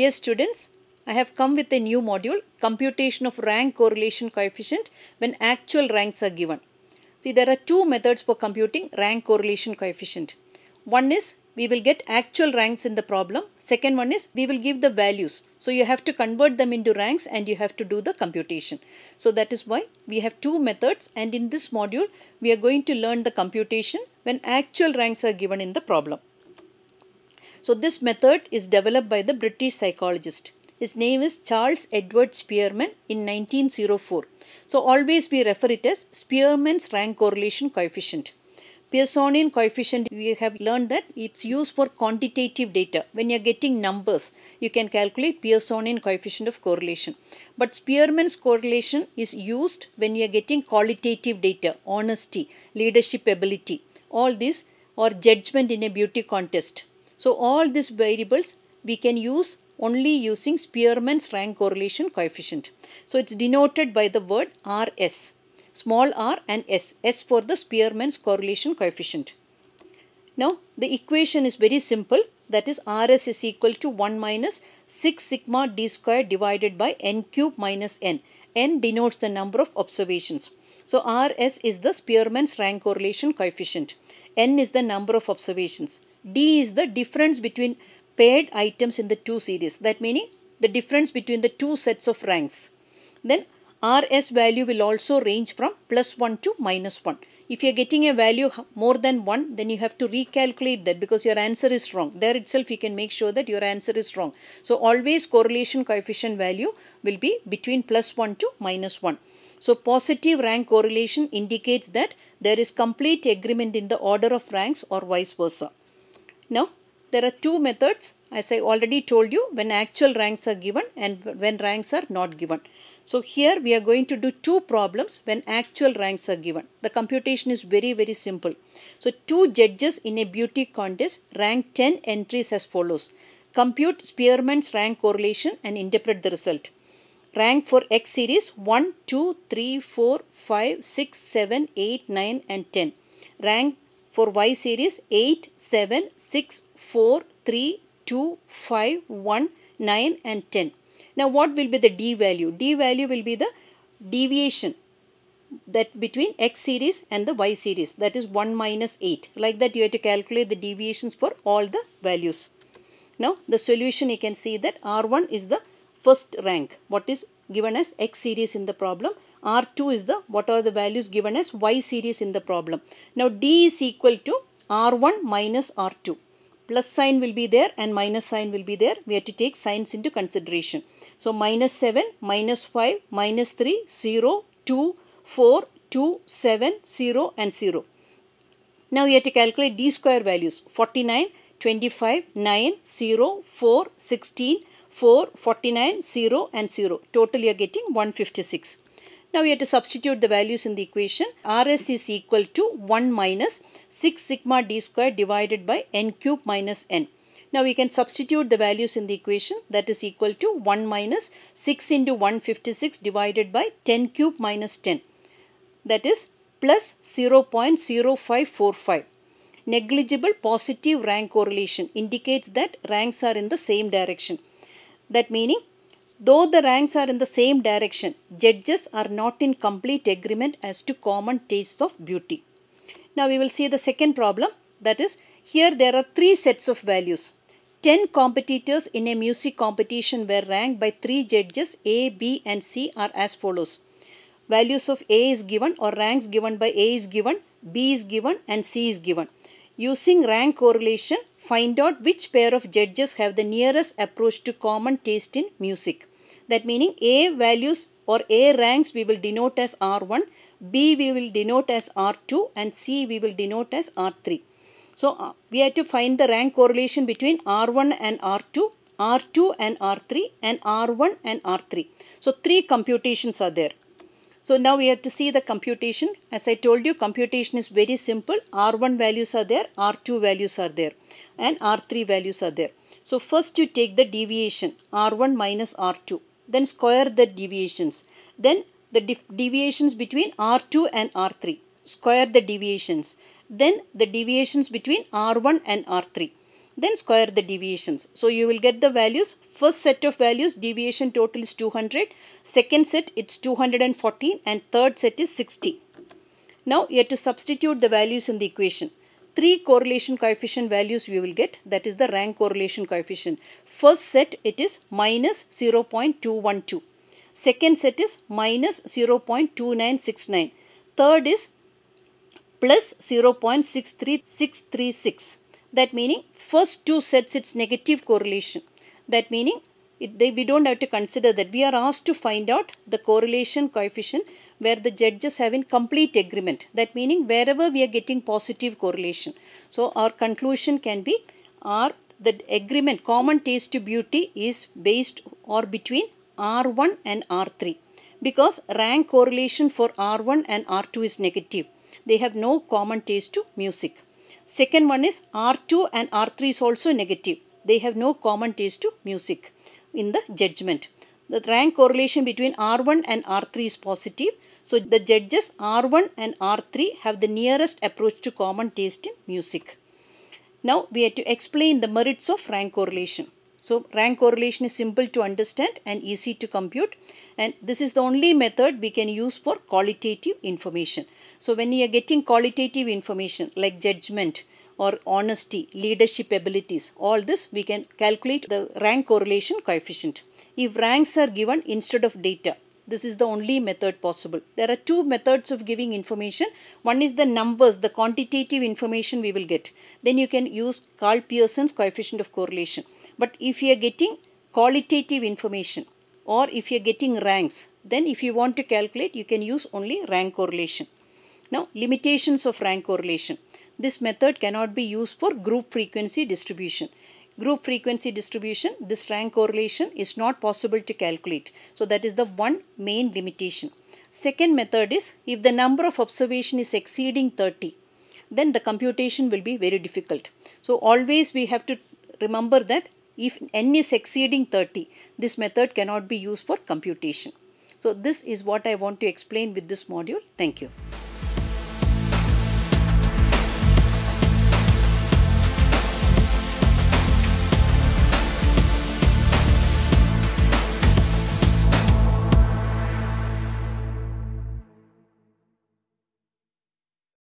Dear students, I have come with a new module, computation of rank correlation coefficient when actual ranks are given. See, there are two methods for computing rank correlation coefficient. One is we will get actual ranks in the problem. Second one is we will give the values. So you have to convert them into ranks and you have to do the computation. So that is why we have two methods and in this module we are going to learn the computation when actual ranks are given in the problem. So this method is developed by the British psychologist. His name is Charles Edward Spearman in 1904. So always we refer it as Spearman's rank correlation coefficient. Pearsonian coefficient, we have learned that it's used for quantitative data. When you're getting numbers, you can calculate Pearsonian coefficient of correlation. But Spearman's correlation is used when you're getting qualitative data, honesty, leadership ability, all this or judgment in a beauty contest. So all these variables we can use only using Spearman's rank correlation coefficient. So it's denoted by the word RS, small r and S, S for the Spearman's correlation coefficient. Now the equation is very simple that is RS is equal to 1 minus 6 sigma d square divided by n cube minus n. n denotes the number of observations. So RS is the Spearman's rank correlation coefficient. n is the number of observations. D is the difference between paired items in the two series. That meaning the difference between the two sets of ranks. Then RS value will also range from plus 1 to minus 1. If you are getting a value more than 1, then you have to recalculate that because your answer is wrong. There itself you can make sure that your answer is wrong. So always correlation coefficient value will be between plus 1 to minus 1. So positive rank correlation indicates that there is complete agreement in the order of ranks or vice versa. Now, there are two methods as I already told you when actual ranks are given and when ranks are not given. So here we are going to do two problems when actual ranks are given. The computation is very very simple. So two judges in a beauty contest rank 10 entries as follows. Compute Spearman's rank correlation and interpret the result. Rank for X series 1, 2, 3, 4, 5, 6, 7, 8, 9 and 10. Rank for Y series 8, 7, 6, 4, 3, 2, 5, 1, 9 and 10. Now what will be the D value? D value will be the deviation that between X series and the Y series that is 1 minus 8. Like that you have to calculate the deviations for all the values. Now the solution you can see that R1 is the first rank what is given as X series in the problem R2 is the what are the values given as Y series in the problem. Now D is equal to R1 minus R2. Plus sign will be there and minus sign will be there. We have to take signs into consideration. So minus 7, minus 5, minus 3, 0, 2, 4, 2, 7, 0 and 0. Now we have to calculate d square values 49, 25, 9, 0, 4, 16, 4, 49, 0 and 0. Total you are getting 156. Now we have to substitute the values in the equation. Rs is equal to 1 minus 6 sigma d square divided by n cube minus n. Now we can substitute the values in the equation that is equal to 1 minus 6 into 156 divided by 10 cube minus 10 that is plus 0 0.0545. Negligible positive rank correlation indicates that ranks are in the same direction. That meaning Though the ranks are in the same direction, judges are not in complete agreement as to common tastes of beauty. Now we will see the second problem that is here there are three sets of values. 10 competitors in a music competition were ranked by three judges A, B and C are as follows. Values of A is given or ranks given by A is given, B is given and C is given. Using rank correlation, find out which pair of judges have the nearest approach to common taste in music. That meaning A values or A ranks we will denote as R1, B we will denote as R2 and C we will denote as R3. So uh, we have to find the rank correlation between R1 and R2, R2 and R3 and R1 and R3. So three computations are there. So now we have to see the computation. As I told you, computation is very simple. R1 values are there, R2 values are there and R3 values are there. So first you take the deviation R1 minus R2 then square the deviations. Then the deviations between R2 and R3, square the deviations. Then the deviations between R1 and R3, then square the deviations. So you will get the values. First set of values, deviation total is 200. Second set, it's 214 and third set is 60. Now you have to substitute the values in the equation three correlation coefficient values we will get that is the rank correlation coefficient. First set it is minus 0.212. Second set is minus 0.2969. Third is plus 0.63636. That meaning first two sets it's negative correlation. That meaning it, they, we don't have to consider that. We are asked to find out the correlation coefficient where the judges have in complete agreement. That meaning wherever we are getting positive correlation. So our conclusion can be R the agreement common taste to beauty is based or between R1 and R3 because rank correlation for R1 and R2 is negative. They have no common taste to music. Second one is R2 and R3 is also negative. They have no common taste to music in the judgment the rank correlation between R1 and R3 is positive. So the judges R1 and R3 have the nearest approach to common taste in music. Now we have to explain the merits of rank correlation. So rank correlation is simple to understand and easy to compute and this is the only method we can use for qualitative information. So when you are getting qualitative information like judgment, or honesty, leadership abilities, all this we can calculate the rank correlation coefficient. If ranks are given instead of data, this is the only method possible. There are two methods of giving information. One is the numbers, the quantitative information we will get. Then you can use Carl Pearson's coefficient of correlation. But if you are getting qualitative information or if you are getting ranks, then if you want to calculate, you can use only rank correlation. Now, limitations of rank correlation. This method cannot be used for group frequency distribution. Group frequency distribution, this rank correlation is not possible to calculate. So that is the one main limitation. Second method is if the number of observation is exceeding 30, then the computation will be very difficult. So always we have to remember that if n is exceeding 30, this method cannot be used for computation. So this is what I want to explain with this module. Thank you.